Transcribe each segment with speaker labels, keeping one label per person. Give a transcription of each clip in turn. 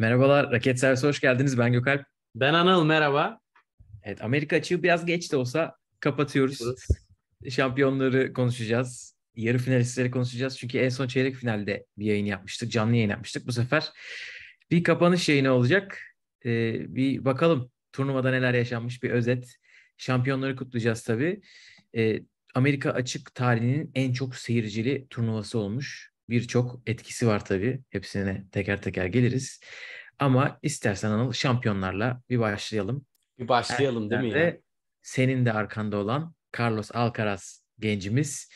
Speaker 1: Merhabalar, Raket Servisi hoş geldiniz. Ben Gökalp. Ben Anıl, merhaba. Evet, Amerika açığı biraz geç de olsa kapatıyoruz. Evet. Şampiyonları konuşacağız. Yarı finalistleri konuşacağız. Çünkü en son çeyrek finalde bir yayın yapmıştık. Canlı yayın yapmıştık. Bu sefer bir kapanış yayını olacak. Ee, bir bakalım turnuvada neler yaşanmış bir özet. Şampiyonları kutlayacağız tabii. Ee, Amerika açık tarihinin en çok seyircili turnuvası olmuş birçok etkisi var tabii. Hepsine teker teker geliriz. Ama istersen Anıl şampiyonlarla bir başlayalım.
Speaker 2: Bir başlayalım Erkenlerde değil mi ya?
Speaker 1: Senin de arkanda olan Carlos Alcaraz gencimiz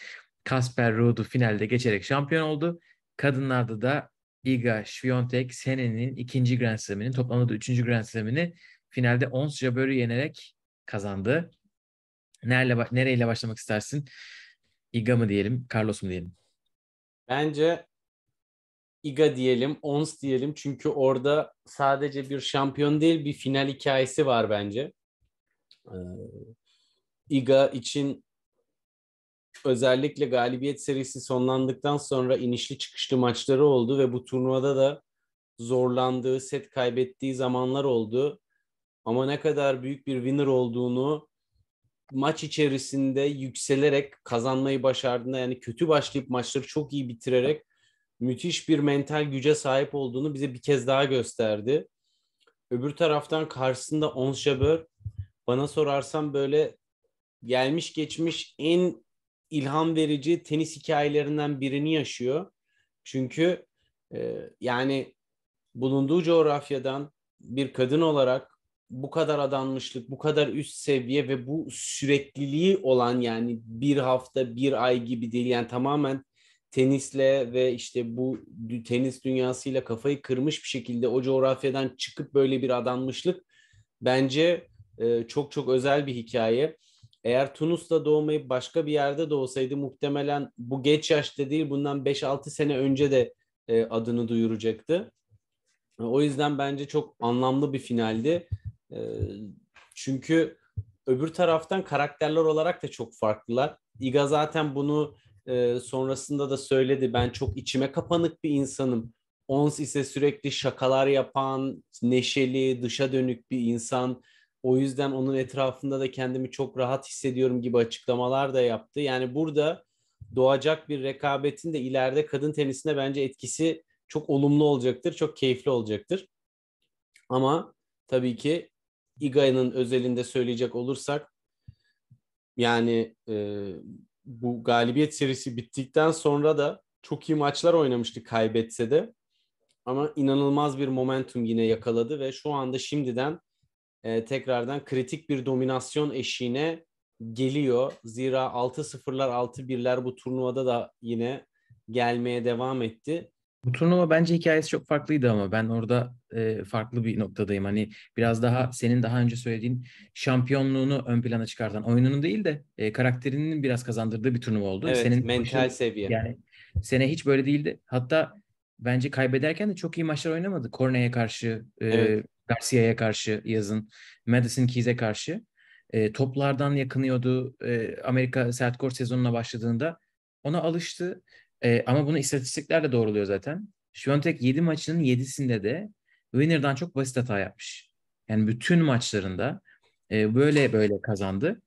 Speaker 1: Kasper Ruud'u finalde geçerek şampiyon oldu. Kadınlarda da Iga Świątek senenin ikinci Grand Slam'ini toplamda da üçüncü Grand Slam'ini finalde Ons Jabeur'ü yenerek kazandı. Nereyle, nereyle başlamak istersin? Iga mı diyelim, Carlos mu diyelim?
Speaker 2: Bence İGA diyelim, ONS diyelim. Çünkü orada sadece bir şampiyon değil bir final hikayesi var bence. Ee, İGA için özellikle galibiyet serisi sonlandıktan sonra inişli çıkışlı maçları oldu ve bu turnuvada da zorlandığı, set kaybettiği zamanlar oldu. Ama ne kadar büyük bir winner olduğunu maç içerisinde yükselerek kazanmayı başardığında yani kötü başlayıp maçları çok iyi bitirerek müthiş bir mental güce sahip olduğunu bize bir kez daha gösterdi. Öbür taraftan karşısında Ons Jabeur bana sorarsam böyle gelmiş geçmiş en ilham verici tenis hikayelerinden birini yaşıyor. Çünkü e, yani bulunduğu coğrafyadan bir kadın olarak bu kadar adanmışlık, bu kadar üst seviye ve bu sürekliliği olan yani bir hafta, bir ay gibi değil yani tamamen tenisle ve işte bu tenis dünyasıyla kafayı kırmış bir şekilde o coğrafyadan çıkıp böyle bir adanmışlık bence e, çok çok özel bir hikaye. Eğer Tunus'ta doğmayıp başka bir yerde doğsaydı muhtemelen bu geç yaşta değil bundan 5-6 sene önce de e, adını duyuracaktı. O yüzden bence çok anlamlı bir finaldi. Ee, çünkü öbür taraftan karakterler olarak da çok farklılar. Iga zaten bunu e, sonrasında da söyledi. Ben çok içime kapanık bir insanım. Ons ise sürekli şakalar yapan, neşeli, dışa dönük bir insan. O yüzden onun etrafında da kendimi çok rahat hissediyorum gibi açıklamalar da yaptı. Yani burada doğacak bir rekabetin de ileride kadın tenisine bence etkisi çok olumlu olacaktır, çok keyifli olacaktır. Ama tabii ki Iga'nın özelinde söyleyecek olursak yani e, bu galibiyet serisi bittikten sonra da çok iyi maçlar oynamıştı kaybetse de ama inanılmaz bir momentum yine yakaladı ve şu anda şimdiden e, tekrardan kritik bir dominasyon eşiğine geliyor. Zira 6-0'lar 6-1'ler bu turnuvada da yine gelmeye devam etti. Bu turnuva
Speaker 1: bence hikayesi çok farklıydı ama ben orada e, farklı bir noktadayım. Hani biraz daha senin daha önce söylediğin şampiyonluğunu ön plana çıkartan oyununu değil de e, karakterinin biraz kazandırdığı bir turnuva oldu. Evet, senin mental koşu, seviye. Yani sene hiç böyle değildi. Hatta bence kaybederken de çok iyi maçlar oynamadı. Corne'ye karşı, e, evet. Garcia'ya karşı yazın, Madison Keys'e karşı. E, toplardan yakınıyordu. E, Amerika sertkor sezonuna başladığında ona alıştı. E, ama bunu istatistikler de doğruluyor zaten. Şviyontek 7 maçının 7'sinde de Winner'dan çok basit hata yapmış. Yani bütün maçlarında e, böyle böyle kazandı.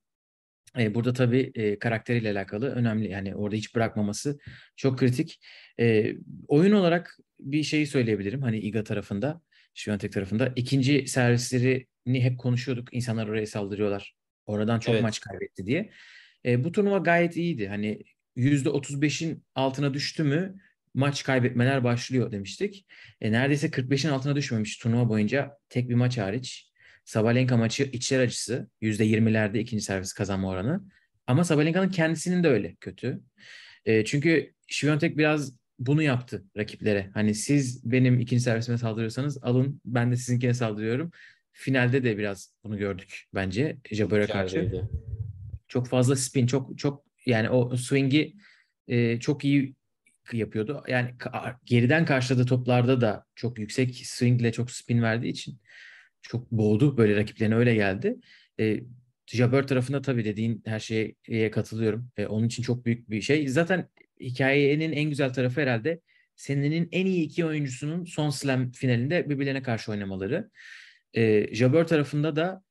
Speaker 1: E, burada tabii e, karakteriyle alakalı önemli. Yani orada hiç bırakmaması çok kritik. E, oyun olarak bir şeyi söyleyebilirim. Hani Iga tarafında, Şviyontek tarafında. ikinci servislerini hep konuşuyorduk. İnsanlar oraya saldırıyorlar. Oradan çok evet. maç kaybetti diye. E, bu turnuva gayet iyiydi. Hani %35'in altına düştü mü maç kaybetmeler başlıyor demiştik. E, neredeyse 45'in altına düşmemiş turnuva boyunca tek bir maç hariç. Sabalenka maçı içler acısı. %20'lerde ikinci servis kazanma oranı. Ama Sabalenka'nın kendisinin de öyle kötü. E, çünkü Şiviyontek biraz bunu yaptı rakiplere. Hani siz benim ikinci servisime saldırıyorsanız alın ben de sizinkine saldırıyorum. Finalde de biraz bunu gördük bence Jabber'e karşı. Çok fazla spin, çok çok yani o swing'i e, çok iyi yapıyordu. Yani geriden karşıladığı toplarda da çok yüksek swing ile çok spin verdiği için çok boğdu böyle rakiplerine öyle geldi. E, Jabber tarafında tabii dediğin her şeye katılıyorum. E, onun için çok büyük bir şey. Zaten hikayenin en güzel tarafı herhalde senenin en iyi iki oyuncusunun son slam finalinde birbirlerine karşı oynamaları. E, Jabber tarafında da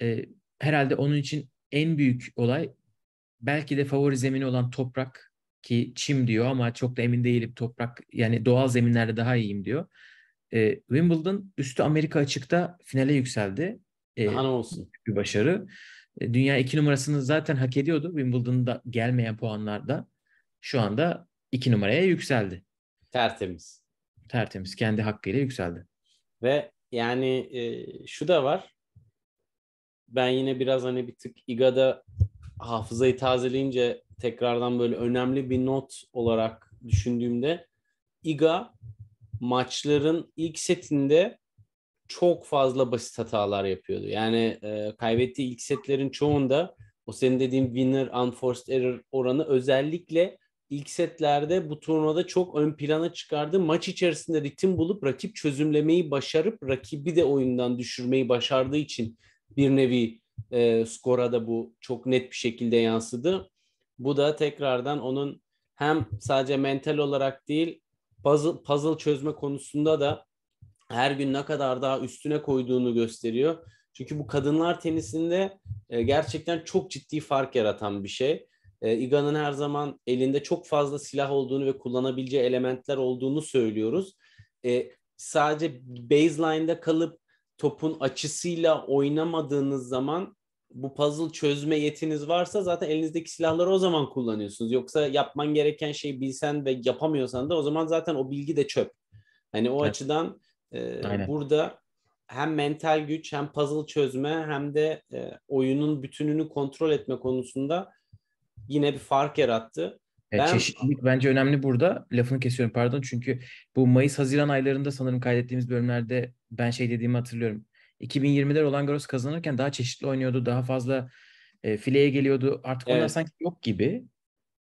Speaker 1: e, herhalde onun için en büyük olay belki de favori zemini olan toprak ki çim diyor ama çok da emin değilim toprak yani doğal zeminlerde daha iyiyim diyor. E, Wimbledon üstü Amerika açıkta finale yükseldi. E, daha ne olsun. Bir başarı. E, dünya iki numarasını zaten hak ediyordu. Wimbledon'da gelmeyen puanlarda şu anda iki numaraya yükseldi. Tertemiz. Tertemiz. Kendi hakkıyla yükseldi.
Speaker 2: Ve yani e, şu da var. Ben yine biraz hani bir tık IGA'da hafızayı tazeleyince tekrardan böyle önemli bir not olarak düşündüğümde Iga maçların ilk setinde çok fazla basit hatalar yapıyordu. Yani e, kaybettiği ilk setlerin çoğunda o senin dediğin winner unforced error oranı özellikle ilk setlerde bu turnuvada çok ön plana çıkardı. Maç içerisinde ritim bulup rakip çözümlemeyi başarıp rakibi de oyundan düşürmeyi başardığı için bir nevi e, skora da bu çok net bir şekilde yansıdı. Bu da tekrardan onun hem sadece mental olarak değil puzzle, puzzle çözme konusunda da her gün ne kadar daha üstüne koyduğunu gösteriyor. Çünkü bu kadınlar tenisinde e, gerçekten çok ciddi fark yaratan bir şey. E, Iga'nın her zaman elinde çok fazla silah olduğunu ve kullanabileceği elementler olduğunu söylüyoruz. E, sadece baseline'da kalıp topun açısıyla oynamadığınız zaman bu puzzle çözme yetiniz varsa zaten elinizdeki silahları o zaman kullanıyorsunuz. Yoksa yapman gereken şeyi bilsen ve yapamıyorsan da o zaman zaten o bilgi de çöp. Hani o evet. açıdan e, burada hem mental güç hem puzzle çözme hem de e, oyunun bütününü kontrol etme konusunda yine bir fark yarattı. E, ben...
Speaker 1: Çeşitlilik bence önemli burada. Lafını kesiyorum pardon çünkü bu Mayıs-Haziran aylarında sanırım kaydettiğimiz bölümlerde ben şey dediğimi hatırlıyorum. 2020'de Roland Garros kazanırken daha çeşitli oynuyordu, daha fazla e, fileye geliyordu. Artık evet. onlar sanki yok gibi.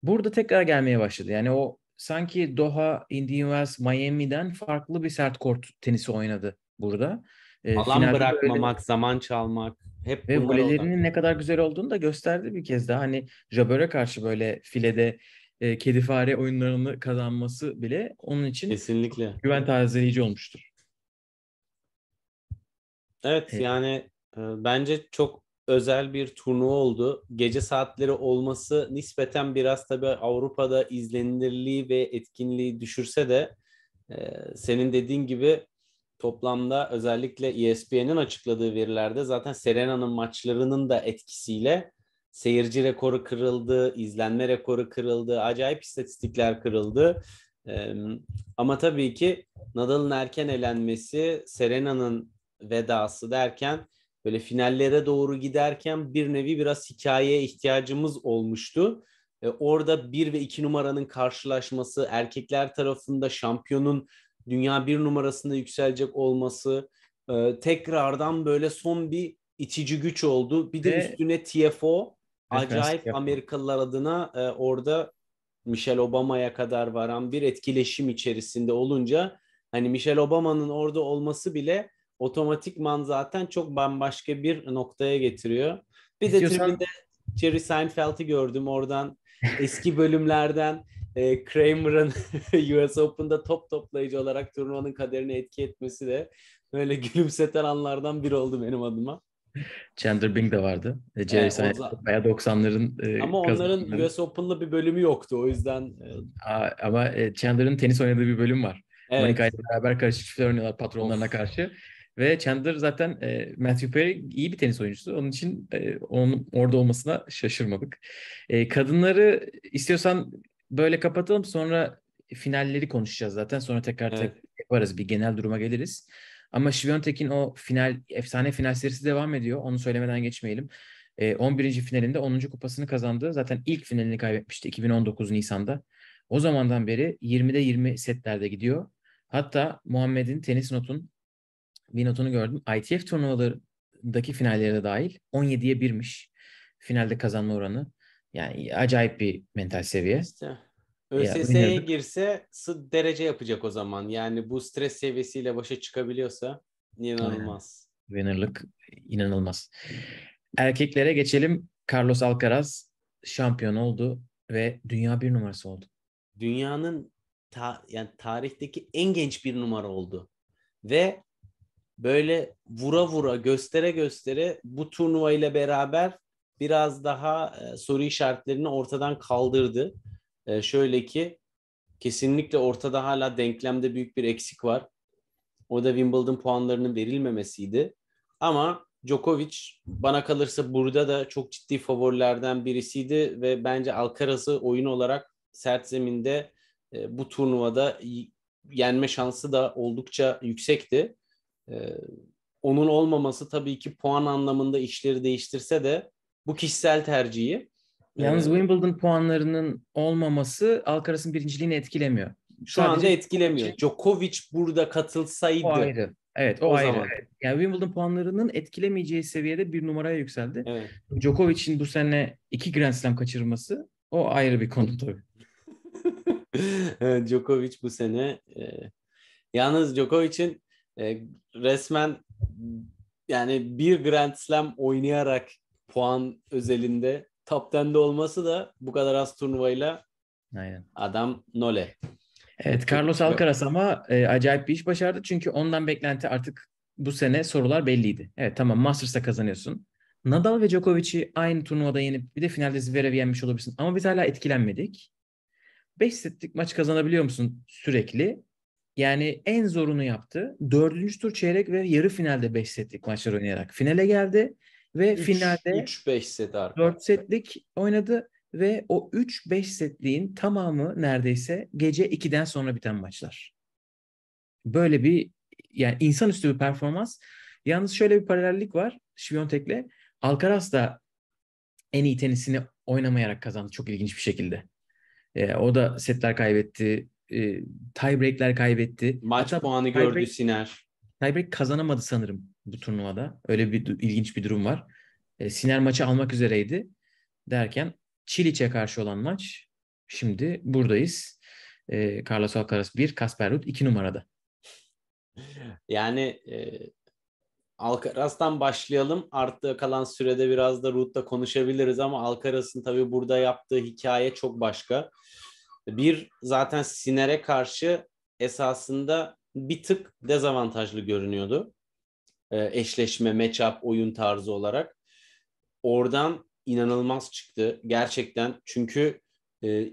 Speaker 1: Burada tekrar gelmeye başladı. Yani o sanki Doha, Indian Wells, Miami'den farklı bir sert kort tenisi oynadı burada. E, Alan bırakmamak,
Speaker 2: böyle... zaman çalmak. Hep Ve volelerinin
Speaker 1: ne kadar güzel olduğunu da gösterdi bir kez daha. Hani Jabber'e karşı böyle filede e, kedi fare oyunlarını kazanması bile onun için kesinlikle güven tazeleyici olmuştur.
Speaker 2: Evet, evet. yani e, bence çok özel bir turnuva oldu. Gece saatleri olması nispeten biraz tabii Avrupa'da izlenirliği ve etkinliği düşürse de e, senin dediğin gibi toplamda özellikle ESPN'in açıkladığı verilerde zaten Serena'nın maçlarının da etkisiyle seyirci rekoru kırıldı, izlenme rekoru kırıldı, acayip istatistikler kırıldı. Ee, ama tabii ki Nadal'ın erken elenmesi, Serena'nın vedası derken böyle finallere doğru giderken bir nevi biraz hikayeye ihtiyacımız olmuştu. Ee, orada bir ve iki numaranın karşılaşması, erkekler tarafında şampiyonun dünya bir numarasında yükselecek olması e, tekrardan böyle son bir itici güç oldu. Bir de ve... üstüne TFO acayip Amerikalılar adına e, orada Michelle Obama'ya kadar varan bir etkileşim içerisinde olunca hani Michelle Obama'nın orada olması bile otomatikman zaten çok bambaşka bir noktaya getiriyor. Bir İstiyorsan... de tribünde Jerry Seinfeld'i gördüm oradan eski bölümlerden e, Kramer'ın US Open'da top toplayıcı olarak turnuvanın kaderini etki etmesi de böyle gülümseten anlardan biri oldu benim adıma.
Speaker 1: Chandler Bing de vardı. E, Jerry evet, Seinfeld bayağı 90'ların e, Ama onların kazanları. US
Speaker 2: Open'lı bir bölümü yoktu o yüzden.
Speaker 1: Aa, e, ama e, Chandler'ın tenis oynadığı bir bölüm var. Evet. Monica ile beraber karşı çiftler oynuyorlar patronlarına of. karşı. Ve Chandler zaten e, Matthew Perry iyi bir tenis oyuncusu. Onun için e, onun orada olmasına şaşırmadık. E, kadınları istiyorsan böyle kapatalım. Sonra finalleri konuşacağız zaten. Sonra tekrar evet. tekrar yaparız. Bir genel duruma geliriz. Ama Şiviyontek'in o final efsane final serisi devam ediyor. Onu söylemeden geçmeyelim. E, ee, 11. finalinde 10. kupasını kazandı. Zaten ilk finalini kaybetmişti 2019 Nisan'da. O zamandan beri 20'de 20 setlerde gidiyor. Hatta Muhammed'in tenis notun bir notunu gördüm. ITF turnuvalarındaki finallere de dahil 17'ye 1'miş. Finalde kazanma oranı. Yani acayip bir mental seviye. İşte.
Speaker 2: ÖSS'ye ya, girse sıd derece yapacak o zaman. Yani bu stres seviyesiyle başa çıkabiliyorsa inanılmaz.
Speaker 1: Winner'lık inanılmaz. Erkeklere geçelim. Carlos Alcaraz şampiyon oldu ve dünya bir numarası oldu.
Speaker 2: Dünyanın ta, yani tarihteki en genç bir numara oldu. Ve böyle vura vura göstere göstere bu turnuva ile beraber biraz daha e, soru işaretlerini ortadan kaldırdı. E, şöyle ki kesinlikle ortada hala denklemde büyük bir eksik var. O da Wimbledon puanlarının verilmemesiydi. Ama Djokovic bana kalırsa burada da çok ciddi favorilerden birisiydi ve bence Alcaraz'ı oyun olarak sert zeminde e, bu turnuvada yenme şansı da oldukça yüksekti. E, onun olmaması tabii ki puan anlamında işleri değiştirse de bu kişisel tercihi Yalnız ee,
Speaker 1: Wimbledon puanlarının olmaması Alcaraz'ın birinciliğini etkilemiyor. Şu anda Sadece
Speaker 2: etkilemiyor. Djokovic
Speaker 1: burada katılsaydı. o ayrı. Evet o, O ayrı. zaman. Evet. Yani Wimbledon puanlarının etkilemeyeceği seviyede bir numaraya yükseldi. Evet. Djokovic'in bu sene iki Grand Slam kaçırması o ayrı bir konu tabii.
Speaker 2: Evet, Djokovic bu sene e, yalnız Djokovic'in e, resmen yani bir Grand Slam oynayarak puan özelinde top 10'de olması da bu kadar az turnuvayla Aynen. adam nole.
Speaker 1: Evet Carlos Alcaraz ama e, acayip bir iş başardı. Çünkü ondan beklenti artık bu sene sorular belliydi. Evet tamam Masters'a kazanıyorsun. Nadal ve Djokovic'i aynı turnuvada yenip bir de finalde Zverev'i yenmiş olabilirsin. Ama biz hala etkilenmedik. 5 setlik maç kazanabiliyor musun sürekli? Yani en zorunu yaptı. Dördüncü tur çeyrek ve yarı finalde 5 setlik maçlar oynayarak finale geldi ve üç, finalde 3-5 set 4 setlik oynadı ve o 3-5 setliğin tamamı neredeyse gece 2'den sonra biten maçlar. Böyle bir yani insanüstü bir performans. Yalnız şöyle bir paralellik var Şiviyontek'le. Alcaraz da en iyi tenisini oynamayarak kazandı çok ilginç bir şekilde. E, o da setler kaybetti. E, tie breakler kaybetti. Maç Hatta puanı gördü break, Siner tiebreak kazanamadı sanırım bu turnuvada. Öyle bir ilginç bir durum var. E, Siner maçı almak üzereydi derken Çiliç'e karşı olan maç şimdi buradayız. E, Carlos Alcaraz 1, Kasper Ruud 2 numarada.
Speaker 2: Yani e, Alcaraz'dan başlayalım. Artı kalan sürede biraz da Ruud'la konuşabiliriz ama Alcaraz'ın tabii burada yaptığı hikaye çok başka. Bir zaten Siner'e karşı esasında bir tık dezavantajlı görünüyordu. E, eşleşme, matchup, oyun tarzı olarak. Oradan inanılmaz çıktı. Gerçekten çünkü e,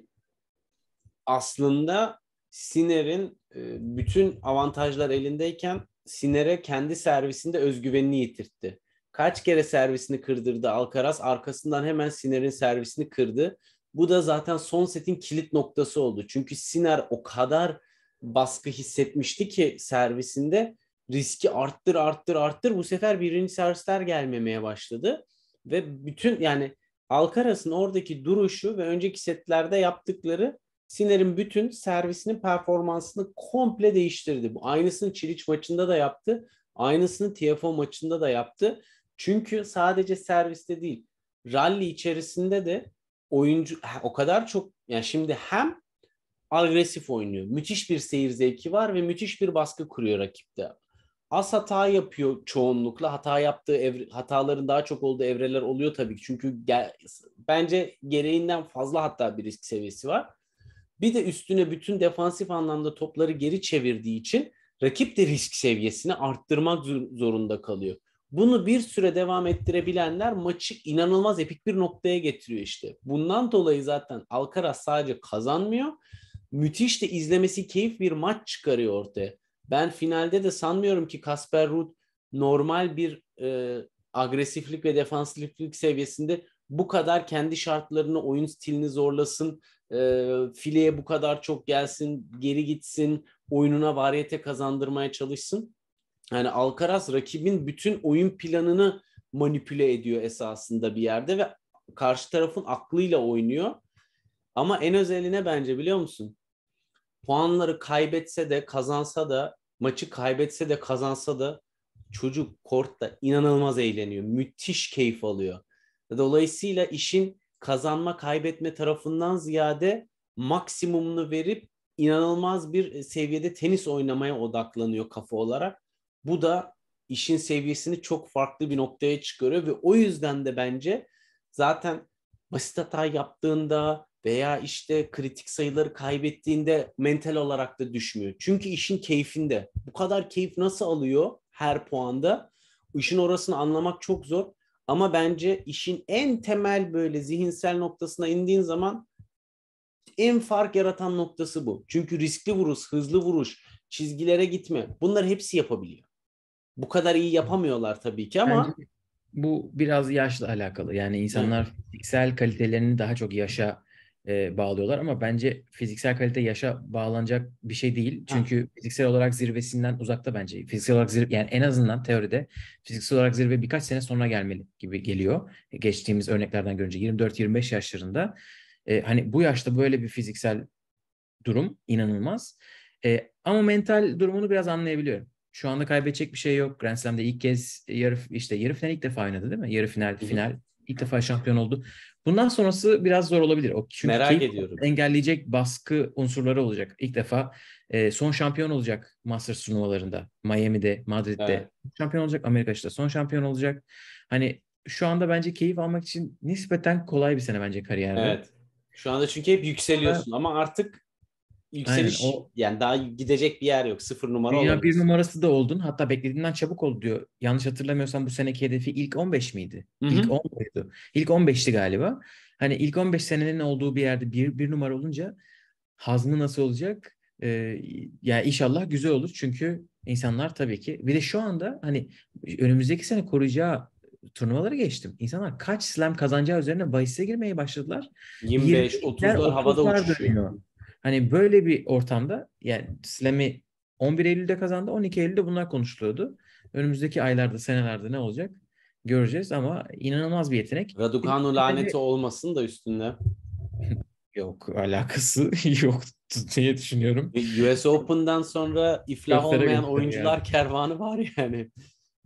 Speaker 2: aslında Siner'in e, bütün avantajlar elindeyken Siner'e kendi servisinde özgüvenini yitirtti. Kaç kere servisini kırdırdı Alcaraz arkasından hemen Siner'in servisini kırdı. Bu da zaten son setin kilit noktası oldu. Çünkü Siner o kadar baskı hissetmişti ki servisinde riski arttır arttır arttır bu sefer birinci servisler gelmemeye başladı ve bütün yani Alcaraz'ın oradaki duruşu ve önceki setlerde yaptıkları Siner'in bütün servisinin performansını komple değiştirdi. Bu aynısını Çiliç maçında da yaptı. Aynısını TFO maçında da yaptı. Çünkü sadece serviste değil, rally içerisinde de oyuncu o kadar çok yani şimdi hem agresif oynuyor. Müthiş bir seyir zevki var ve müthiş bir baskı kuruyor rakipte. Az hata yapıyor çoğunlukla. Hata yaptığı evre, hataların daha çok olduğu evreler oluyor tabii ki. Çünkü gel, bence gereğinden fazla hatta bir risk seviyesi var. Bir de üstüne bütün defansif anlamda topları geri çevirdiği için rakip de risk seviyesini arttırmak zorunda kalıyor. Bunu bir süre devam ettirebilenler maçı inanılmaz epik bir noktaya getiriyor işte. Bundan dolayı zaten Alcaraz sadece kazanmıyor müthiş de izlemesi keyif bir maç çıkarıyor ortaya. Ben finalde de sanmıyorum ki Kasper Ruud normal bir e, agresiflik ve defansiflik seviyesinde bu kadar kendi şartlarını, oyun stilini zorlasın, e, fileye bu kadar çok gelsin, geri gitsin, oyununa variyete kazandırmaya çalışsın. Yani Alcaraz rakibin bütün oyun planını manipüle ediyor esasında bir yerde ve karşı tarafın aklıyla oynuyor. Ama en özeline bence biliyor musun? puanları kaybetse de kazansa da maçı kaybetse de kazansa da çocuk kortta inanılmaz eğleniyor. Müthiş keyif alıyor. Dolayısıyla işin kazanma kaybetme tarafından ziyade maksimumunu verip inanılmaz bir e, seviyede tenis oynamaya odaklanıyor kafa olarak. Bu da işin seviyesini çok farklı bir noktaya çıkarıyor ve o yüzden de bence zaten basit hata yaptığında veya işte kritik sayıları kaybettiğinde mental olarak da düşmüyor. Çünkü işin keyfinde. Bu kadar keyif nasıl alıyor her puanda? İşin orasını anlamak çok zor. Ama bence işin en temel böyle zihinsel noktasına indiğin zaman en fark yaratan noktası bu. Çünkü riskli vuruş, hızlı vuruş, çizgilere gitme Bunları hepsi yapabiliyor. Bu kadar iyi yapamıyorlar tabii ki ama bence
Speaker 1: bu biraz yaşla alakalı. Yani insanlar fiziksel kalitelerini daha çok yaşa e, bağlıyorlar ama bence fiziksel kalite yaşa bağlanacak bir şey değil. Çünkü ha. fiziksel olarak zirvesinden uzakta bence. Fiziksel olarak zirve yani en azından teoride fiziksel olarak zirve birkaç sene sonra gelmeli gibi geliyor. E, geçtiğimiz örneklerden görünce 24-25 yaşlarında e, hani bu yaşta böyle bir fiziksel durum inanılmaz. E, ama mental durumunu biraz anlayabiliyorum. Şu anda kaybedecek bir şey yok. Grand Slam'de ilk kez yarı işte yarı final ilk defa oynadı değil mi? Yarı final, final ilk defa şampiyon oldu. Bundan sonrası biraz zor olabilir. O çünkü Merak ediyorum. engelleyecek baskı unsurları olacak. İlk defa e, son şampiyon olacak Masters turnuvalarında. Miami'de, Madrid'de. Evet. Şampiyon olacak Amerika'da. işte. Son şampiyon olacak. Hani şu anda bence keyif almak için nispeten kolay bir sene bence kariyerde. Evet.
Speaker 2: Şu anda çünkü hep yükseliyorsun evet. ama artık yükseliş Aynen, o... yani daha gidecek bir yer yok. Sıfır numara Dünya olabilir.
Speaker 1: bir numarası da oldun. Hatta beklediğinden çabuk oldu diyor. Yanlış hatırlamıyorsam bu seneki hedefi ilk 15 miydi? Hı-hı. İlk 10 muydu? İlk 15'ti galiba. Hani ilk 15 senenin olduğu bir yerde bir, bir numara olunca hazmı nasıl olacak? Ee, ya yani inşallah güzel olur. Çünkü insanlar tabii ki bir de şu anda hani önümüzdeki sene koruyacağı turnuvaları geçtim. İnsanlar kaç slam kazanacağı üzerine bahise girmeye başladılar. 25 30'lar havada uçuşuyor. Dönüyor. Hani böyle bir ortamda yani Slam'i 11 Eylül'de kazandı, 12 Eylül'de bunlar konuşuluyordu. Önümüzdeki aylarda, senelerde ne olacak göreceğiz ama
Speaker 2: inanılmaz bir yetenek. Raducanu ee, laneti yani... olmasın da üstünde. yok alakası yok diye düşünüyorum. US Open'dan sonra iflah göstere olmayan oyuncular yani. kervanı var yani.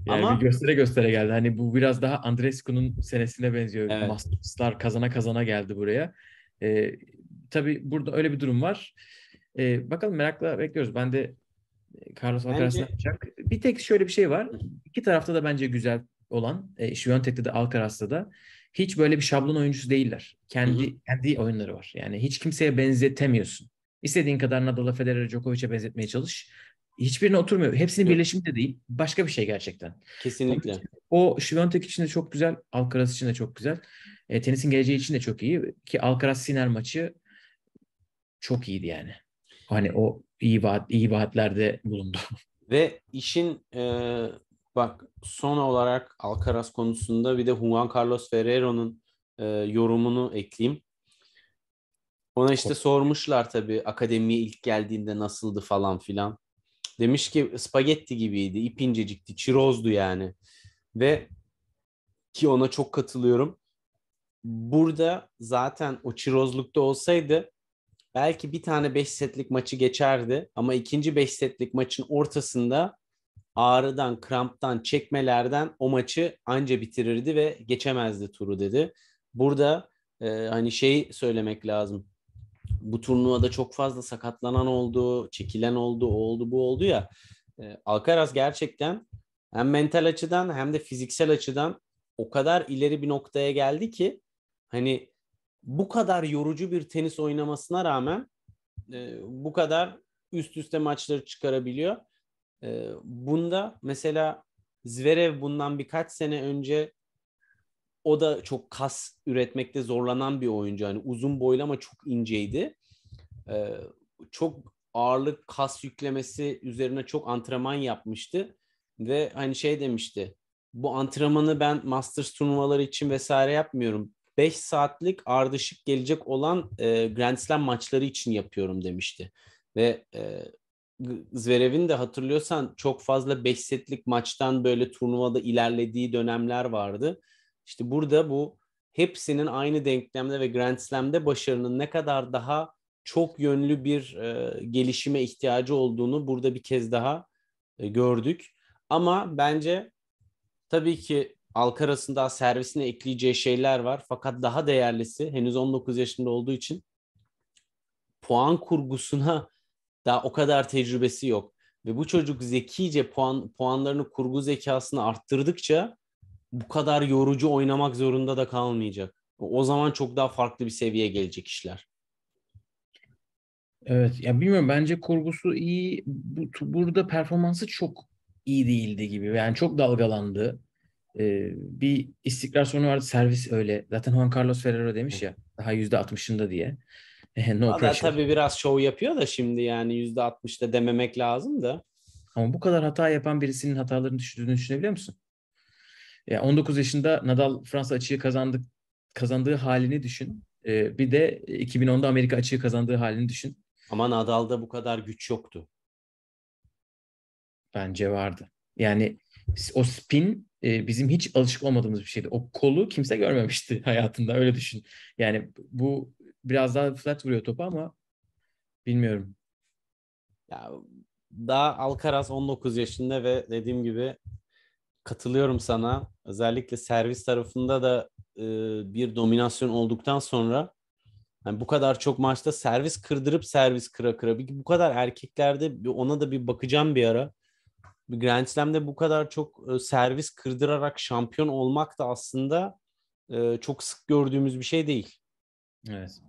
Speaker 2: Yani Ama... bir göstere göstere geldi. Hani bu biraz daha
Speaker 1: Andrescu'nun senesine benziyor. Evet. Masters'lar kazana kazana geldi buraya. Ee, tabii burada öyle bir durum var. E, bakalım merakla bekliyoruz. Ben de e, Carlos Alcaraz yapacak? Bir tek şöyle bir şey var. İki tarafta da bence güzel olan e, Şviyontek'te de Alcaraz'ta da hiç böyle bir şablon oyuncusu değiller. Kendi hı hı. kendi oyunları var. Yani hiç kimseye benzetemiyorsun. İstediğin kadar Nadal'a, Federer'e, Djokovic'e benzetmeye çalış. Hiçbirine oturmuyor. Hepsinin birleşimi de değil. Başka bir şey gerçekten. Kesinlikle. O Şviyontek için de çok güzel. Alcaraz için de çok güzel. E, tenisin geleceği için de çok iyi. Ki Alcaraz-Siner maçı çok iyiydi yani. Hani o iyi vaat iyi vaatlerde bulundu.
Speaker 2: Ve işin e, bak son olarak Alcaraz konusunda bir de Juan Carlos Ferrero'nun e, yorumunu ekleyeyim. Ona işte Çok... sormuşlar tabii akademiye ilk geldiğinde nasıldı falan filan. Demiş ki spagetti gibiydi, ip incecikti, çirozdu yani. Ve ki ona çok katılıyorum. Burada zaten o çirozlukta olsaydı belki bir tane 5 setlik maçı geçerdi ama ikinci 5 setlik maçın ortasında ağrıdan, kramptan, çekmelerden o maçı anca bitirirdi ve geçemezdi turu dedi. Burada e, hani şey söylemek lazım. Bu turnuvada çok fazla sakatlanan oldu, çekilen oldu, o oldu, bu oldu ya. E, Alcaraz gerçekten hem mental açıdan hem de fiziksel açıdan o kadar ileri bir noktaya geldi ki hani bu kadar yorucu bir tenis oynamasına rağmen e, bu kadar üst üste maçları çıkarabiliyor. E, bunda mesela Zverev bundan birkaç sene önce o da çok kas üretmekte zorlanan bir oyuncu. Yani uzun boylu ama çok inceydi. E, çok ağırlık kas yüklemesi üzerine çok antrenman yapmıştı ve hani şey demişti. Bu antrenmanı ben Masters turnuvaları için vesaire yapmıyorum 5 saatlik ardışık gelecek olan e, Grand Slam maçları için yapıyorum demişti. Ve e, Zverev'in de hatırlıyorsan çok fazla 5 setlik maçtan böyle turnuvada ilerlediği dönemler vardı. İşte burada bu hepsinin aynı denklemde ve Grand Slam'de başarının ne kadar daha çok yönlü bir e, gelişime ihtiyacı olduğunu burada bir kez daha e, gördük. Ama bence tabii ki Alcaraz'ın arasında servisine ekleyeceği şeyler var. Fakat daha değerlisi henüz 19 yaşında olduğu için puan kurgusuna daha o kadar tecrübesi yok. Ve bu çocuk zekice puan puanlarını kurgu zekasını arttırdıkça bu kadar yorucu oynamak zorunda da kalmayacak. O zaman çok daha farklı bir seviyeye gelecek işler.
Speaker 1: Evet ya bilmiyorum bence kurgusu iyi. Bu, burada performansı çok iyi değildi gibi. Yani çok dalgalandı e, bir istikrar sorunu vardı. Servis öyle. Zaten Juan Carlos Ferrero demiş ya daha %60'ında diye.
Speaker 2: no Adam pressure. tabii biraz şov yapıyor da şimdi yani yüzde %60'da dememek lazım da.
Speaker 1: Ama bu kadar hata yapan birisinin hatalarını düşürdüğünü düşünebiliyor musun? Ya 19 yaşında Nadal Fransa açığı kazandık kazandığı halini düşün. Ee, bir de 2010'da Amerika açığı kazandığı halini düşün.
Speaker 2: Ama Nadal'da bu kadar güç yoktu.
Speaker 1: Bence vardı. Yani o spin e, bizim hiç alışık olmadığımız bir şeydi. O kolu kimse görmemişti hayatında öyle düşün. Yani bu biraz daha flat vuruyor topu ama bilmiyorum.
Speaker 2: Ya daha Alcaraz 19 yaşında ve dediğim gibi katılıyorum sana. Özellikle servis tarafında da e, bir dominasyon olduktan sonra yani bu kadar çok maçta servis kırdırıp servis kıra kıra. Bu kadar erkeklerde ona da bir bakacağım bir ara. Grand Slam'de bu kadar çok e, servis kırdırarak şampiyon olmak da aslında e, çok sık gördüğümüz bir şey değil. Evet.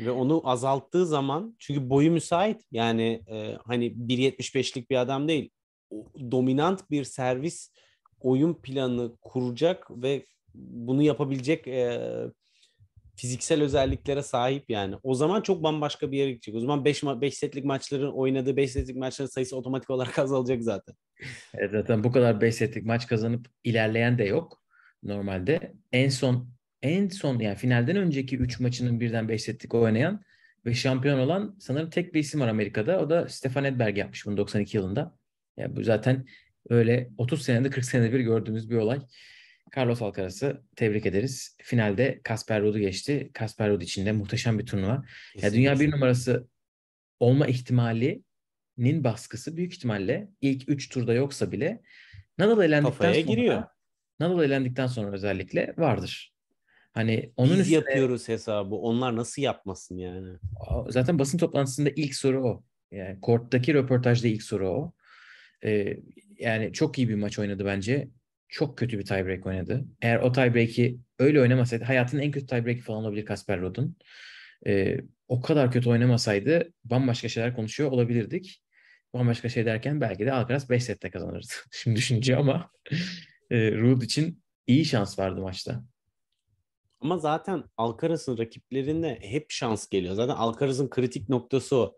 Speaker 2: Ve onu azalttığı zaman çünkü boyu müsait yani e, hani 1.75'lik bir adam değil. dominant bir servis oyun planı kuracak ve bunu yapabilecek e, fiziksel özelliklere sahip yani. O zaman çok bambaşka bir yere gidecek. O zaman 5 ma- beş setlik maçların oynadığı 5 setlik maçların sayısı otomatik olarak azalacak zaten.
Speaker 1: Evet zaten bu kadar 5 setlik maç kazanıp ilerleyen de yok normalde. En son en son yani finalden önceki 3 maçının birden 5 setlik oynayan ve şampiyon olan sanırım tek bir isim var Amerika'da. O da Stefan Edberg yapmış bunu 92 yılında. Yani bu zaten öyle 30 senede 40 senede bir gördüğümüz bir olay. Carlos Alcaraz'ı tebrik ederiz. Finalde Kasper Ruud'u geçti. Kasper Ruud için de muhteşem bir turnuva. Kesinlikle. Ya dünya bir numarası olma ihtimalinin baskısı büyük ihtimalle ilk
Speaker 2: 3 turda yoksa bile Nadal elendikten Kafaya sonra giriyor. Nadal elendikten sonra özellikle vardır. Hani onun Biz üstüne, yapıyoruz hesabı. Onlar nasıl yapmasın yani?
Speaker 1: Zaten basın toplantısında ilk soru o. Yani korttaki röportajda ilk soru o. Ee, yani çok iyi bir maç oynadı bence çok kötü bir tiebreak oynadı. Eğer o tiebreak'i öyle oynamasaydı hayatının en kötü tiebreak'i falan olabilir Kasper Rodun, Ee, o kadar kötü oynamasaydı bambaşka şeyler konuşuyor olabilirdik. Bambaşka şey derken belki de Alcaraz
Speaker 2: 5 sette kazanırdı.
Speaker 1: Şimdi düşünce ama e, Ruud için iyi şans vardı maçta.
Speaker 2: Ama zaten Alcaraz'ın rakiplerinde hep şans geliyor. Zaten Alcaraz'ın kritik noktası o.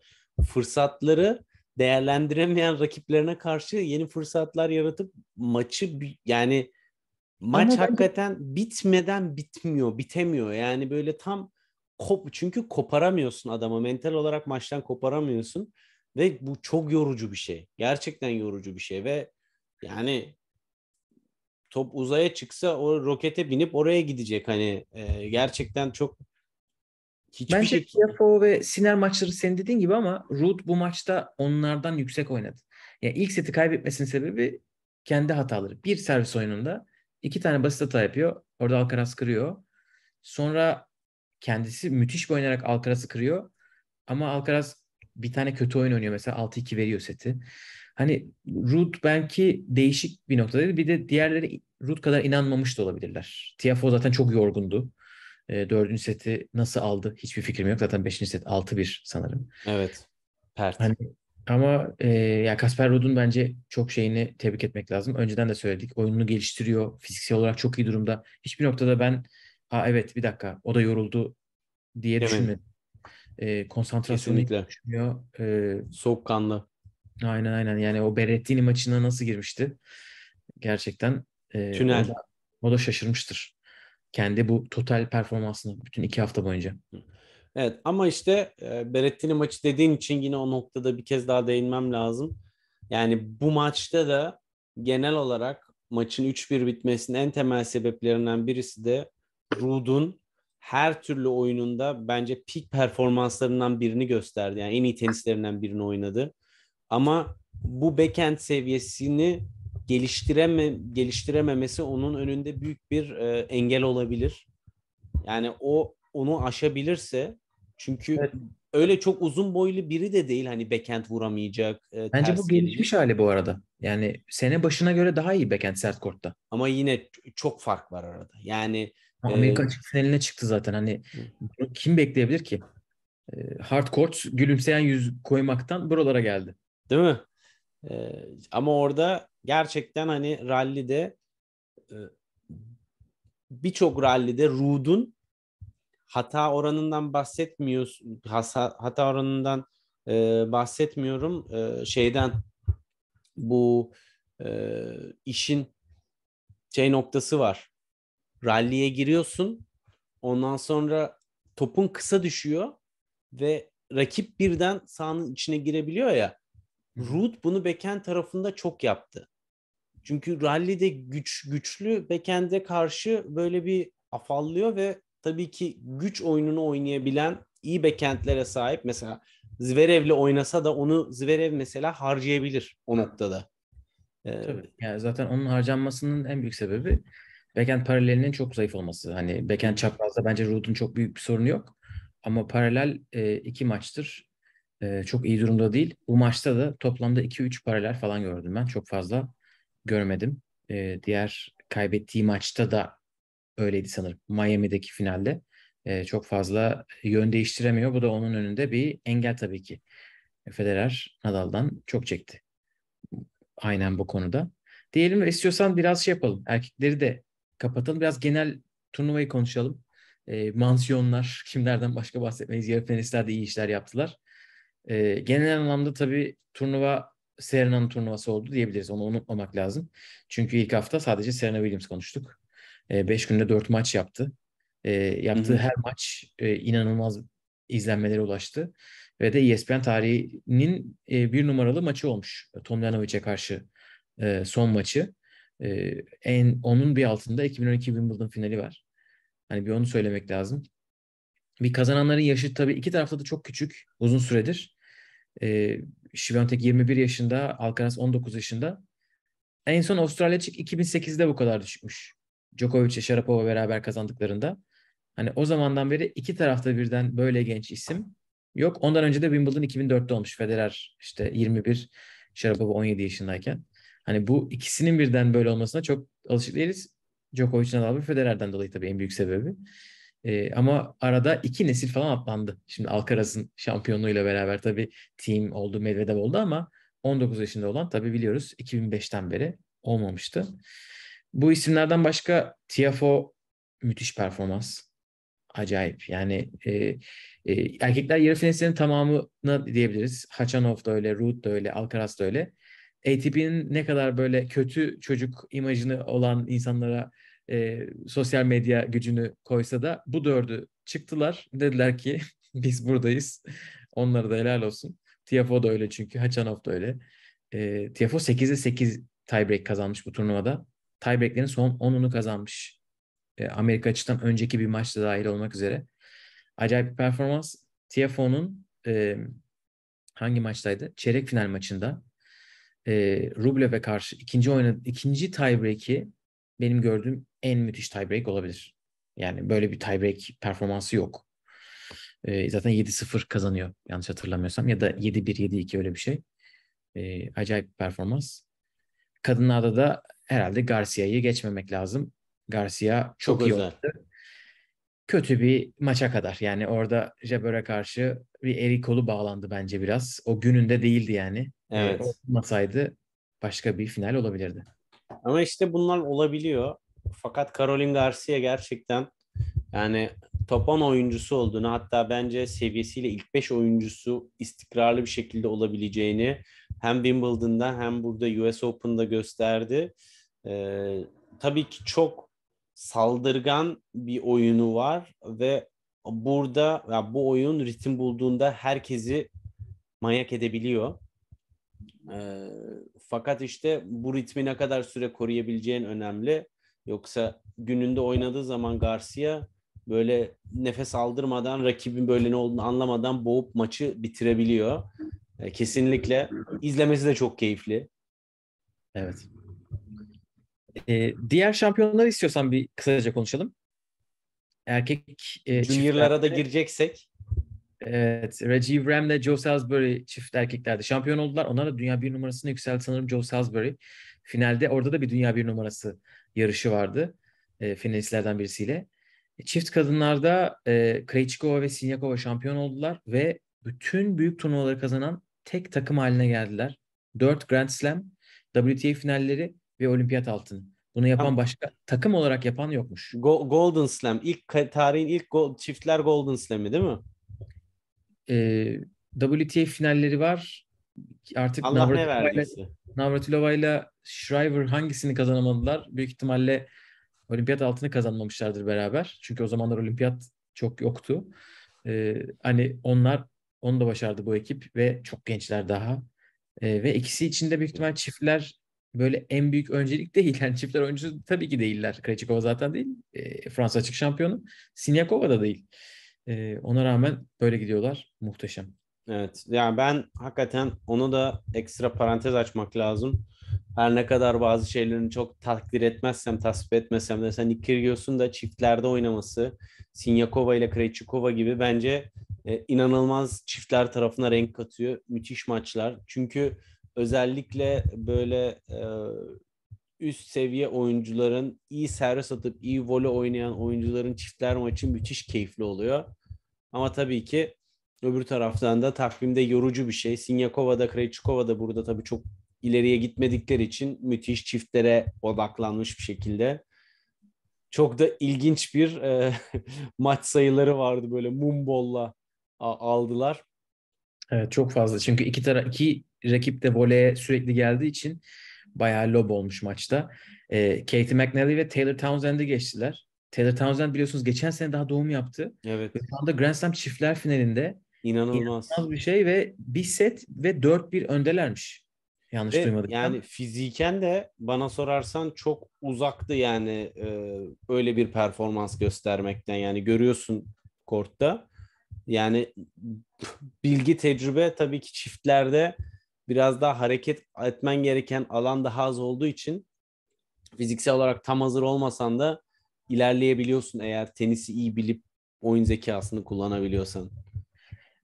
Speaker 2: Fırsatları değerlendiremeyen rakiplerine karşı yeni fırsatlar yaratıp maçı yani maç Ama hakikaten ben... bitmeden bitmiyor, bitemiyor. Yani böyle tam kop çünkü koparamıyorsun adamı mental olarak maçtan koparamıyorsun ve bu çok yorucu bir şey. Gerçekten yorucu bir şey ve yani top uzaya çıksa o rokete binip oraya gidecek hani e, gerçekten çok Hiçbir Bence şey... Tiafoe ve
Speaker 1: Siner maçları senin dediğin gibi ama Root bu maçta onlardan yüksek oynadı. Yani ilk seti kaybetmesinin sebebi kendi hataları. Bir servis oyununda iki tane basit hata yapıyor. Orada Alcaraz kırıyor. Sonra kendisi müthiş bir oynayarak Alcaraz'ı kırıyor. Ama Alcaraz bir tane kötü oyun oynuyor mesela 6-2 veriyor seti. Hani Root belki değişik bir noktadaydı. Bir de diğerleri Root kadar inanmamış da olabilirler. Tiafoe zaten çok yorgundu. E, dördüncü seti nasıl aldı hiçbir fikrim yok. Zaten beşinci set 6-1 sanırım.
Speaker 2: Evet. Pert.
Speaker 1: Hani, ama e, ya Kasper Rudun bence çok şeyini tebrik etmek lazım. Önceden de söyledik. Oyununu geliştiriyor. Fiziksel olarak çok iyi durumda. Hiçbir noktada ben ha evet bir dakika o da yoruldu diye düşünmedim. E, konsantrasyonu düşünüyor. E, Soğukkanlı. Aynen aynen. Yani o Berrettini maçına nasıl girmişti? Gerçekten. E, Tünel. O da, o da şaşırmıştır. Kendi bu total performansını bütün iki hafta boyunca.
Speaker 2: Evet ama işte e, Beretti'nin maçı dediğin için yine o noktada bir kez daha değinmem lazım. Yani bu maçta da genel olarak maçın 3-1 bitmesinin en temel sebeplerinden birisi de Rud'un her türlü oyununda bence peak performanslarından birini gösterdi. Yani en iyi tenislerinden birini oynadı. Ama bu backend seviyesini geliştireme geliştirememesi onun önünde büyük bir e, engel olabilir. Yani o onu aşabilirse çünkü evet. öyle çok uzun boylu biri de değil hani backend vuramayacak. E, Bence bu gelişmiş gelecek. hali bu arada. Yani sene başına göre daha iyi backend sert kortta. Ama yine çok fark var arada. Yani Amerika e,
Speaker 1: finaline çıktı zaten. Hani bunu kim bekleyebilir ki? E, hard
Speaker 2: Hardcourt gülümseyen yüz koymaktan buralara geldi. Değil mi? E, ama orada gerçekten hani rallide e, birçok rallide Rud'un hata oranından bahsetmiyoruz. Hasa, hata oranından e, bahsetmiyorum. E, şeyden bu e, işin şey noktası var. Rally'e giriyorsun. Ondan sonra topun kısa düşüyor ve rakip birden sahanın içine girebiliyor ya. Root bunu Beken tarafında çok yaptı. Çünkü rally'de güç güçlü backend'e karşı böyle bir afallıyor ve tabii ki güç oyununu oynayabilen iyi Bekentlere sahip. Mesela Zverev'le oynasa da onu Zverev mesela harcayabilir o noktada.
Speaker 1: Ee, tabii. Yani zaten onun harcanmasının en büyük sebebi backend paralelinin çok zayıf olması. Hani backend çaprazda bence Root'un çok büyük bir sorunu yok. Ama paralel e, iki maçtır e, çok iyi durumda değil. Bu maçta da toplamda 2-3 paralel falan gördüm ben. Çok fazla görmedim. E, diğer kaybettiği maçta da öyleydi sanırım. Miami'deki finalde e, çok fazla yön değiştiremiyor. Bu da onun önünde bir engel tabii ki. Federer Nadal'dan çok çekti. Aynen bu konuda. Diyelim ve istiyorsan biraz şey yapalım. Erkekleri de kapatalım. Biraz genel turnuvayı konuşalım. E, mansiyonlar, kimlerden başka bahsetmeyiz. Yarı finalistler de iyi işler yaptılar. E, genel anlamda tabii turnuva Serena'nın turnuvası oldu diyebiliriz. Onu unutmamak lazım. Çünkü ilk hafta sadece Serena Williams konuştuk. 5 e, ee, günde dört maç yaptı. E, yaptığı her maç e, inanılmaz izlenmelere ulaştı. Ve de ESPN tarihinin e, bir numaralı maçı olmuş. E, Tomjanovic'e karşı e, son maçı. E, en Onun bir altında 2012 Wimbledon finali var. Hani bir onu söylemek lazım. Bir kazananların yaşı tabii iki tarafta da çok küçük uzun süredir. E, Şiviyontek 21 yaşında, Alcaraz 19 yaşında. En son Avustralya çık 2008'de bu kadar düşmüş. Djokovic'e Sharapova beraber kazandıklarında. Hani o zamandan beri iki tarafta birden böyle genç isim yok. Ondan önce de Wimbledon 2004'te olmuş. Federer işte 21, Sharapova 17 yaşındayken. Hani bu ikisinin birden böyle olmasına çok alışık değiliz. Djokovic'in adabı Federer'den dolayı tabii en büyük sebebi. E, ama arada iki nesil falan atlandı. Şimdi Alcaraz'ın şampiyonluğuyla beraber tabii team oldu, Medvedev oldu ama 19 yaşında olan tabii biliyoruz 2005'ten beri olmamıştı. Bu isimlerden başka Tiafo müthiş performans. Acayip yani e, e, erkekler yarı finalistlerin tamamını diyebiliriz. Hachanov da öyle, Root da öyle, Alcaraz da öyle. ATP'nin ne kadar böyle kötü çocuk imajını olan insanlara e, sosyal medya gücünü koysa da bu dördü çıktılar. Dediler ki biz buradayız. Onlara da helal olsun. Tiafo da öyle çünkü. Haçanov da öyle. E, Tiafo 8'e 8 tiebreak kazanmış bu turnuvada. Tiebreaklerin son 10'unu kazanmış. E, Amerika açıdan önceki bir maçta dahil olmak üzere. Acayip bir performans. Tiafoe'nun e, hangi maçtaydı? Çeyrek final maçında e, Rublev'e karşı ikinci oynadı, ikinci tiebreak'i benim gördüğüm en müthiş tiebreak olabilir. Yani böyle bir tiebreak performansı yok. E, zaten 7-0 kazanıyor yanlış hatırlamıyorsam ya da 7-1 7-2 öyle bir şey. E, acayip bir performans. Kadınlarda da herhalde Garcia'yı geçmemek lazım. Garcia çok, çok iyi özel. oynadı. Kötü bir maça kadar. Yani orada Jabber'e karşı bir eri kolu bağlandı bence biraz. O gününde değildi yani. Ee, evet. E, olmasaydı
Speaker 2: başka bir final olabilirdi. Ama işte bunlar olabiliyor. Fakat Caroline Garcia gerçekten yani top 10 oyuncusu olduğunu hatta bence seviyesiyle ilk 5 oyuncusu istikrarlı bir şekilde olabileceğini hem Wimbledon'da hem burada US Open'da gösterdi. Ee, tabii ki çok saldırgan bir oyunu var ve burada ya bu oyun ritim bulduğunda herkesi manyak edebiliyor. E, fakat işte bu ritmi ne kadar süre koruyabileceğin önemli. Yoksa gününde oynadığı zaman Garcia böyle nefes aldırmadan rakibin böyle ne olduğunu anlamadan boğup maçı bitirebiliyor. E, kesinlikle izlemesi de çok keyifli. Evet. Ee, diğer şampiyonları istiyorsan bir kısaca konuşalım.
Speaker 1: Erkek e, Junior'lara da
Speaker 2: gireceksek
Speaker 1: Evet, Reggie Ram'le Joe Salisbury çift erkeklerde şampiyon oldular. Onlar da dünya bir numarasını yükseldi sanırım Joe Salisbury. Finalde orada da bir dünya bir numarası yarışı vardı. E, finalistlerden birisiyle. E, çift kadınlarda e, Krejcikova ve Sinyakova şampiyon oldular ve bütün büyük turnuvaları kazanan tek takım haline geldiler. 4 Grand Slam,
Speaker 2: WTA finalleri
Speaker 1: ve olimpiyat altını. Bunu yapan başka takım olarak yapan yokmuş.
Speaker 2: Golden Slam ilk tarihin ilk go- çiftler Golden Slam'i değil mi? e, WTA finalleri var. Artık Allah Navratilova ne ile, Navratilova
Speaker 1: ile Shriver hangisini kazanamadılar? Büyük ihtimalle olimpiyat altını kazanmamışlardır beraber. Çünkü o zamanlar olimpiyat çok yoktu. Ee, hani onlar onu da başardı bu ekip ve çok gençler daha. Ee, ve ikisi içinde büyük ihtimal çiftler böyle en büyük öncelik değil. Yani çiftler oyuncusu tabii ki değiller. Krejcikova zaten değil. E, Fransa açık şampiyonu. Sinyakova da değil. E, ona rağmen böyle gidiyorlar. Muhteşem.
Speaker 2: Evet. Yani ben hakikaten onu da ekstra parantez açmak lazım. Her ne kadar bazı şeylerini çok takdir etmezsem, tasvip etmesem de mesela Nick Kyrgios'un da çiftlerde oynaması, Sinyakova ile Krejcikova gibi bence e, inanılmaz çiftler tarafına renk katıyor. Müthiş maçlar. Çünkü özellikle böyle e, üst seviye oyuncuların iyi servis atıp iyi voley oynayan oyuncuların çiftler maçı müthiş keyifli oluyor. Ama tabii ki öbür taraftan da takvimde yorucu bir şey. Sinyakova da Krejcikova da burada tabii çok ileriye gitmedikleri için müthiş çiftlere odaklanmış bir şekilde. Çok da ilginç bir e, maç sayıları vardı böyle mumbolla aldılar.
Speaker 1: Evet çok fazla. Çünkü iki tara iki rakip de voleye sürekli geldiği için bayağı lob olmuş maçta. E, Katie McNally ve Taylor Townsend'i geçtiler. Taylor Townsend biliyorsunuz geçen sene daha doğum yaptı. Evet. Ve şu anda Grand Slam çiftler finalinde İnanılmaz. İnanılmaz bir şey ve bir set ve 4-1 öndelermiş.
Speaker 2: Yanlış ve duymadık. Yani ben. fiziken de bana sorarsan çok uzaktı yani e, öyle bir performans göstermekten. Yani görüyorsun kortta. Yani bilgi, tecrübe tabii ki çiftlerde biraz daha hareket etmen gereken alan daha az olduğu için fiziksel olarak tam hazır olmasan da ilerleyebiliyorsun eğer tenisi iyi bilip oyun zekasını kullanabiliyorsan.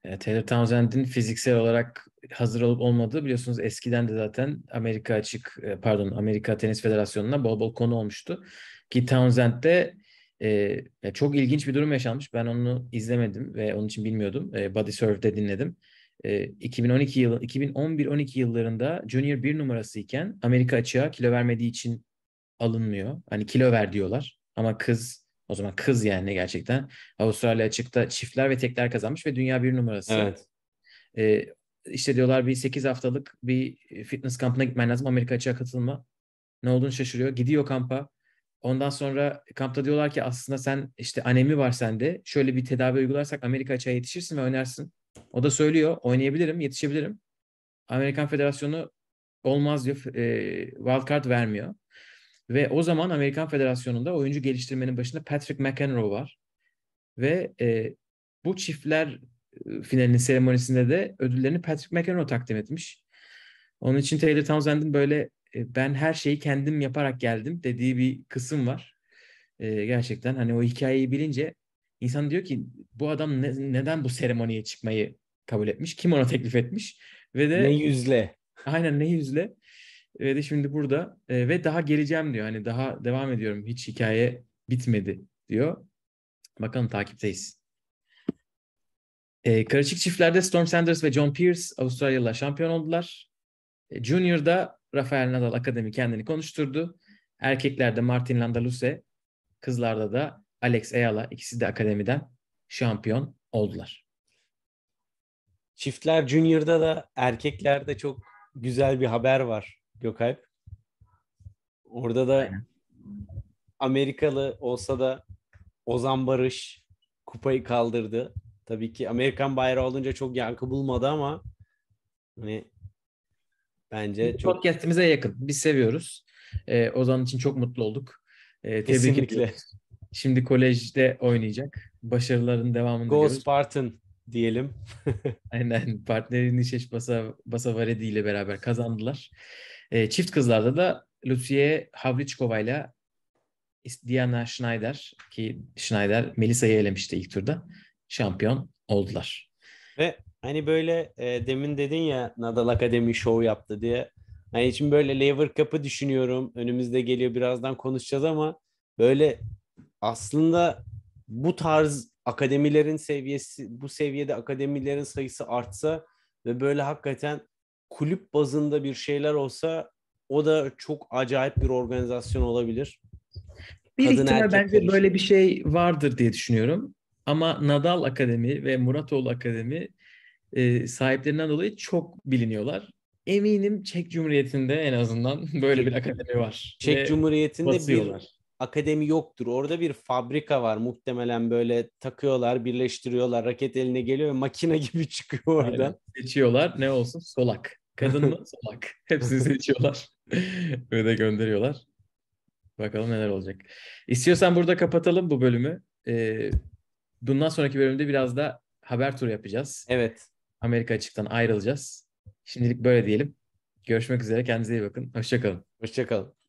Speaker 2: E, Taylor
Speaker 1: Townsend'in fiziksel olarak hazır olup olmadığı biliyorsunuz eskiden de zaten Amerika açık e, pardon Amerika Tenis Federasyonu'na bol bol konu olmuştu. Ki Townsend'de e, çok ilginç bir durum yaşanmış. Ben onu izlemedim ve onun için bilmiyordum. E, Body Serve'de dinledim. E, 2012 yılı 2011-12 yıllarında Junior bir numarası iken Amerika açığa kilo vermediği için alınmıyor. Hani kilo ver diyorlar. Ama kız o zaman kız yani gerçekten Avustralya açıkta çiftler ve tekler kazanmış ve dünya bir numarası. Evet. Ee, işte diyorlar bir 8 haftalık bir fitness kampına gitmen lazım. Amerika açığa katılma. Ne olduğunu şaşırıyor. Gidiyor kampa. Ondan sonra kampta diyorlar ki aslında sen işte anemi var sende. Şöyle bir tedavi uygularsak Amerika açığa yetişirsin ve oynarsın. O da söylüyor oynayabilirim, yetişebilirim. Amerikan Federasyonu olmaz diyor. E, wildcard vermiyor. Ve o zaman Amerikan Federasyonu'nda oyuncu geliştirmenin başında Patrick McEnroe var. Ve e, bu çiftler finalinin seremonisinde de ödüllerini Patrick McEnroe takdim etmiş. Onun için Taylor Townsend'in böyle e, ben her şeyi kendim yaparak geldim dediği bir kısım var. E, gerçekten hani o hikayeyi bilince insan diyor ki bu adam ne, neden bu seremoniye çıkmayı kabul etmiş? Kim ona teklif etmiş? Ve de ne yüzle? Aynen ne yüzle? ve de şimdi burada e, ve daha geleceğim diyor. Hani daha devam ediyorum. Hiç hikaye bitmedi diyor. Bakalım takipteyiz. E, karışık çiftlerde Storm Sanders ve John Pierce Avustralyalılar şampiyon oldular. E, Junior'da Rafael Nadal Akademi kendini konuşturdu. Erkeklerde Martin Landaluce, kızlarda da
Speaker 2: Alex Ayala ikisi de akademiden şampiyon oldular. Çiftler Junior'da da erkeklerde çok güzel bir haber var. Gökalp. Orada da Amerikalı olsa da Ozan Barış kupayı kaldırdı. Tabii ki Amerikan bayrağı olunca çok yankı bulmadı ama hani bence çok... Podcast'imize yakın. Biz seviyoruz. Ee, Ozan için çok mutlu olduk. Ee, tebrik ediyoruz.
Speaker 1: Şimdi kolejde oynayacak. Başarıların devamını Go diliyoruz.
Speaker 2: Spartan diyelim.
Speaker 1: Aynen. Partnerini Nişeş Basa, ile beraber kazandılar. E, çift kızlarda da Lucie Havliçkova ile Diana Schneider ki Schneider Melisa'yı elemişti ilk turda. Şampiyon oldular.
Speaker 2: Ve hani böyle e, demin dedin ya Nadal Akademi show yaptı diye. Hani şimdi böyle Lever Cup'ı düşünüyorum. Önümüzde geliyor birazdan konuşacağız ama böyle aslında bu tarz akademilerin seviyesi bu seviyede akademilerin sayısı artsa ve böyle hakikaten kulüp bazında bir şeyler olsa o da çok acayip bir organizasyon olabilir.
Speaker 1: Bir Kadın ihtimal bence karışım. böyle bir şey vardır diye düşünüyorum.
Speaker 2: Ama Nadal Akademi ve
Speaker 1: Muratoğlu Akademi e, sahiplerinden dolayı çok biliniyorlar. Eminim Çek Cumhuriyeti'nde en azından
Speaker 2: böyle bir akademi var. Çek Cumhuriyeti'nde basıyorlar. bir akademi yoktur. Orada bir fabrika var muhtemelen böyle takıyorlar, birleştiriyorlar. Raket eline geliyor ve makine gibi çıkıyor oradan. Aynen. Seçiyorlar ne olsun? Solak. Kadın mı?
Speaker 1: Solak. Hepsini seçiyorlar. Öyle gönderiyorlar. Bakalım neler olacak. İstiyorsan burada kapatalım bu bölümü. Ee, bundan sonraki bölümde biraz da haber turu yapacağız. Evet. Amerika açıktan ayrılacağız. Şimdilik böyle diyelim. Görüşmek üzere. Kendinize iyi bakın. Hoşçakalın. Hoşçakalın.